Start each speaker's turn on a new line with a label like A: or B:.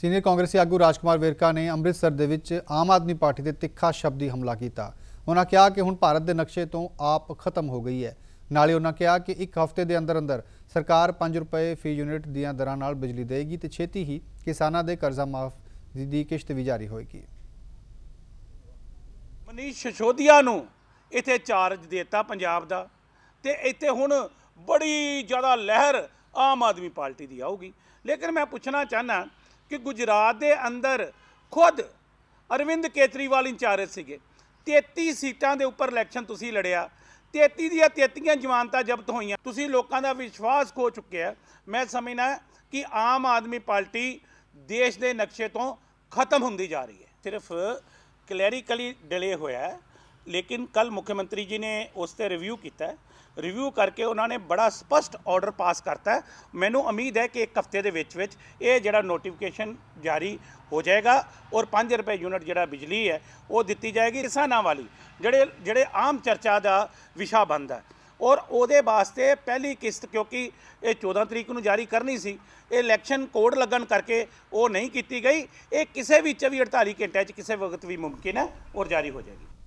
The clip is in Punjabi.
A: ਸੀਨੀਅਰ ਕਾਂਗਰਸੀ ਆਗੂ ਰਾਜਕੁਮਾਰ ਵੇਰਕਾ ਨੇ ਅੰਮ੍ਰਿਤਸਰ ਦੇ ਵਿੱਚ ਆਮ ਆਦਮੀ ਪਾਰਟੀ ਤੇ ਤਿੱਖਾ ਸ਼ਬਦੀ ਹਮਲਾ ਕੀਤਾ ਉਹਨਾਂ ਕਿਹਾ ਕਿ ਹੁਣ ਭਾਰਤ ਦੇ ਨਕਸ਼ੇ ਤੋਂ ਆਪ ਖਤਮ ਹੋ ਗਈ ਹੈ ਨਾਲੇ ਉਹਨਾਂ ਕਿਹਾ ਕਿ ਇੱਕ ਹਫ਼ਤੇ ਦੇ ਅੰਦਰ ਅੰਦਰ ਸਰਕਾਰ 5 ਰੁਪਏ ਫੀ ਯੂਨਿਟ ਦੀਆਂ ਦਰਾਂ ਨਾਲ ਬਿਜਲੀ ਦੇਗੀ ਤੇ ਛੇਤੀ ਹੀ ਕਿਸਾਨਾਂ ਦੇ ਕਰਜ਼ਾ ਮਾਫ ਦੀ ਕਿਸ਼ਤ ਵੀ ਜਾਰੀ ਹੋਏਗੀ
B: ਮਨੀਸ਼ ਸ਼ਸ਼ੋਦੀਆ ਨੂੰ ਇੱਥੇ ਚਾਰਜ ਦਿੱਤਾ ਪੰਜਾਬ ਦਾ ਤੇ ਇੱਥੇ ਹੁਣ ਬੜੀ ਜ਼ਿਆਦਾ ਲਹਿਰ ਆਮ ਆਦਮੀ ਪਾਰਟੀ ਦੀ ਆਊਗੀ ਲੇਕਿਨ ਮੈਂ ਪੁੱਛਣਾ ਚਾਹਨਾ ਕਿ ਗੁਜਰਾਤ ਦੇ ਅੰਦਰ ਖੁਦ ਅਰਵਿੰਦ ਕੇਤਰੀਵਾਲ ਇੰਚਾਰਜ ਸੀਗੇ 33 ਸੀਟਾਂ ਦੇ ਉੱਪਰ ਇਲੈਕਸ਼ਨ ਤੁਸੀਂ ਲੜਿਆ 33 ਦੀਆਂ 33ਆਂ ਜਮਾਨਤਾਂ ਜ਼ਬਤ ਹੋਈਆਂ ਤੁਸੀਂ ਲੋਕਾਂ ਦਾ ਵਿਸ਼ਵਾਸ ਖੋ ਚੁੱਕਿਆ ਮੈਂ ਸਮਝਣਾ ਕਿ ਆਮ ਆਦਮੀ ਪਾਰਟੀ ਦੇਸ਼ ਦੇ ਨਕਸ਼ੇ ਤੋਂ ਖਤਮ ਹੁੰਦੀ ਜਾ ਰਹੀ ਹੈ ਸਿਰਫ ਕਲੈਰੀਕਲੀ ਡਿਲੇ ਹੋਇਆ ਹੈ ਲੇਕਿਨ ਕੱਲ ਮੁੱਖ ਮੰਤਰੀ ਜੀ ਨੇ ਉਸ ਤੇ ਰਿਵਿਊ ਕੀਤਾ ਰਿਵਿਊ ਕਰਕੇ ਉਹਨਾਂ ਨੇ ਬੜਾ ਸਪਸ਼ਟ ਆਰਡਰ ਪਾਸ ਕਰਤਾ ਮੈਨੂੰ ਉਮੀਦ ਹੈ ਕਿ ਇੱਕ ਹਫ਼ਤੇ ਦੇ ਵਿੱਚ ਵਿੱਚ ਇਹ ਜਿਹੜਾ ਨੋਟੀਫਿਕੇਸ਼ਨ ਜਾਰੀ ਹੋ ਜਾਏਗਾ ਔਰ 5 ਰੁਪਏ ਯੂਨਿਟ ਜਿਹੜਾ ਬਿਜਲੀ ਹੈ ਉਹ ਦਿੱਤੀ ਜਾਏਗੀ ਕਿਸਾਨਾਂ ਵਾਲੀ ਜਿਹੜੇ ਜਿਹੜੇ ਆਮ ਚਰਚਾ ਦਾ ਵਿਸ਼ਾ ਬਣਦਾ ਔਰ ਉਹਦੇ ਵਾਸਤੇ ਪਹਿਲੀ ਕਿਸ਼ਤ ਕਿਉਂਕਿ ਇਹ 14 ਤਰੀਕ ਨੂੰ ਜਾਰੀ ਕਰਨੀ ਸੀ ਇਹ ਇਲੈਕਸ਼ਨ ਕੋਡ ਲੱਗਣ ਕਰਕੇ ਉਹ ਨਹੀਂ ਕੀਤੀ ਗਈ ਇਹ ਕਿਸੇ ਵੀ 24 48 ਘੰਟਿਆਂ 'ਚ ਕਿਸੇ ਵਕਤ ਵੀ ਮੁਮਕਿਨ ਹੈ ਔਰ ਜਾਰੀ ਹੋ ਜਾਏਗੀ